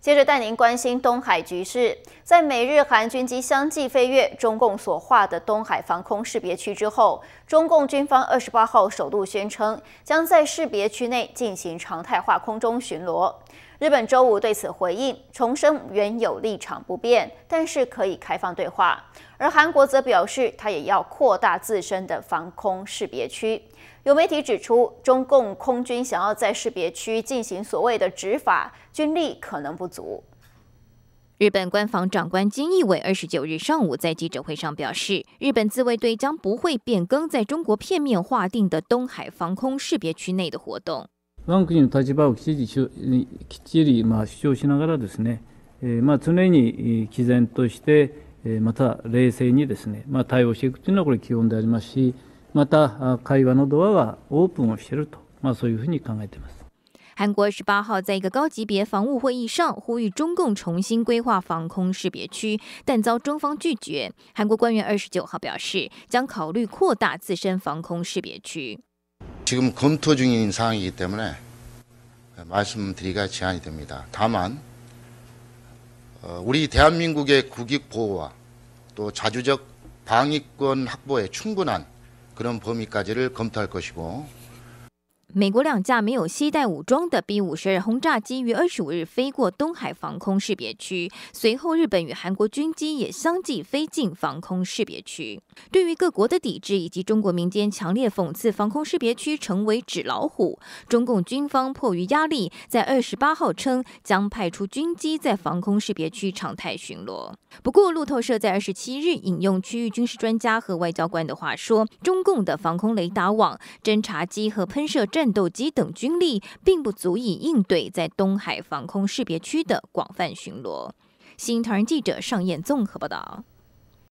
接着带您关心东海局势。在美日韩军机相继飞越中共所画的东海防空识别区之后，中共军方二十八号首度宣称，将在识别区内进行常态化空中巡逻。日本周五对此回应，重申原有立场不变，但是可以开放对话。而韩国则表示，他也要扩大自身的防空识别区。有媒体指出，中共空军想要在识别区进行所谓的执法，军力可能不足。日本官房长官金义伟二十九日上午在记者会上表示，日本自卫队将不会变更在中国片面划定的东海防空识别区内的活动。我が国の立場をきっちりきっちりまあ主張しながらですね、えー、まあ常に毅然として、えー、また冷静にですね、まあ、対応していくというのはこれ基本でありますし、また会話のドアはオープンをしていると、まあ、そういうふうに考えています。韩国十八号在一个高级别防务会议上呼吁中共重新规划防空识别区，但遭中方拒绝。韩国官员二十九号表示，将考虑扩大自身防空识别区。 지금 검토 중인 사항이기 때문에 말씀드리기가 제한이 됩니다. 다만 어, 우리 대한민국의 국익 보호와 또 자주적 방위권 확보에 충분한 그런 범위까지를 검토할 것이고 美国两架没有携带武装的 B-52 轰炸机于二十五日飞过东海防空识别区，随后日本与韩国军机也相继飞进防空识别区。对于各国的抵制以及中国民间强烈讽刺防空识别区成为纸老虎，中共军方迫于压力，在二十八号称将派出军机在防空识别区常态巡逻。不过，路透社在二十七日引用区域军事专家和外交官的话说，中共的防空雷达网、侦察机和喷射。战斗机等军力并不足以应对在东海防空识别区的广泛巡逻。新唐人记者尚燕综合报道。